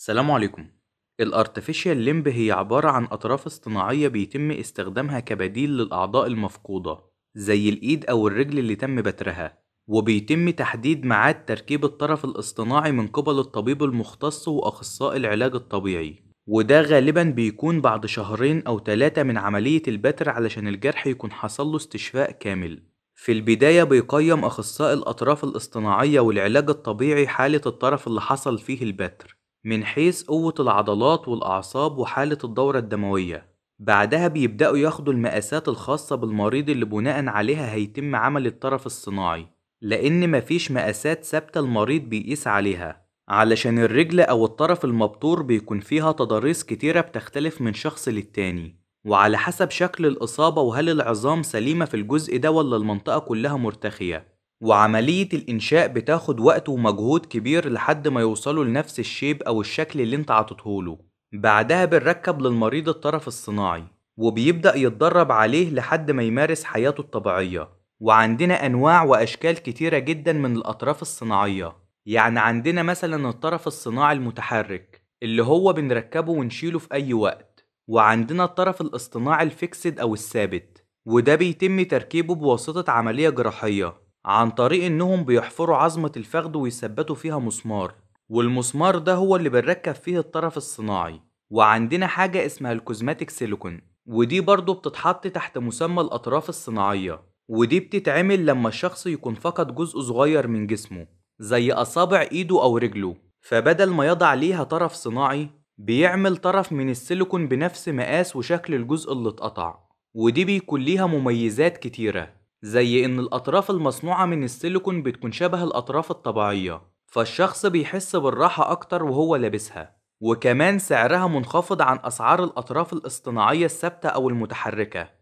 السلام عليكم الارتفيشال لمب هي عبارة عن أطراف اصطناعية بيتم استخدامها كبديل للأعضاء المفقودة زي الإيد أو الرجل اللي تم بترها وبيتم تحديد معاد تركيب الطرف الاصطناعي من قبل الطبيب المختص وأخصائي العلاج الطبيعي وده غالبا بيكون بعد شهرين أو ثلاثة من عملية البتر علشان الجرح يكون حصله استشفاء كامل في البداية بيقيم أخصائي الأطراف الاصطناعية والعلاج الطبيعي حالة الطرف اللي حصل فيه البتر من حيث قوة العضلات والأعصاب وحالة الدورة الدموية بعدها بيبدأوا ياخدوا المقاسات الخاصة بالمريض اللي بناء عليها هيتم عمل الطرف الصناعي لأن مفيش مقاسات ثابتة المريض بيقيس عليها علشان الرجل أو الطرف المبتور بيكون فيها تضاريس كتيرة بتختلف من شخص للتاني وعلى حسب شكل الإصابة وهل العظام سليمة في الجزء ده ولا المنطقة كلها مرتخية وعملية الإنشاء بتاخد وقت ومجهود كبير لحد ما يوصلوا لنفس الشيب أو الشكل اللي انت عطتهوله بعدها بنركب للمريض الطرف الصناعي وبيبدأ يتدرب عليه لحد ما يمارس حياته الطبيعية وعندنا أنواع وأشكال كتيرة جدا من الأطراف الصناعية يعني عندنا مثلا الطرف الصناعي المتحرك اللي هو بنركبه ونشيله في أي وقت وعندنا الطرف الاصطناعي الفيكسد أو الثابت وده بيتم تركيبه بواسطة عملية جراحية عن طريق انهم بيحفروا عظمة الفخد ويثبتوا فيها مسمار والمسمار ده هو اللي بنركب فيه الطرف الصناعي وعندنا حاجة اسمها الكوزماتيك سيليكون ودي برضو بتتحط تحت مسمى الأطراف الصناعية ودي بتتعمل لما الشخص يكون فقد جزء صغير من جسمه زي أصابع إيده أو رجله فبدل ما يضع ليها طرف صناعي بيعمل طرف من السيليكون بنفس مقاس وشكل الجزء اللي اتقطع ودي بيكون ليها مميزات كتيره زي إن الأطراف المصنوعة من السيليكون بتكون شبه الأطراف الطبيعية فالشخص بيحس بالراحة أكتر وهو لابسها وكمان سعرها منخفض عن أسعار الأطراف الاصطناعية الثابتة أو المتحركة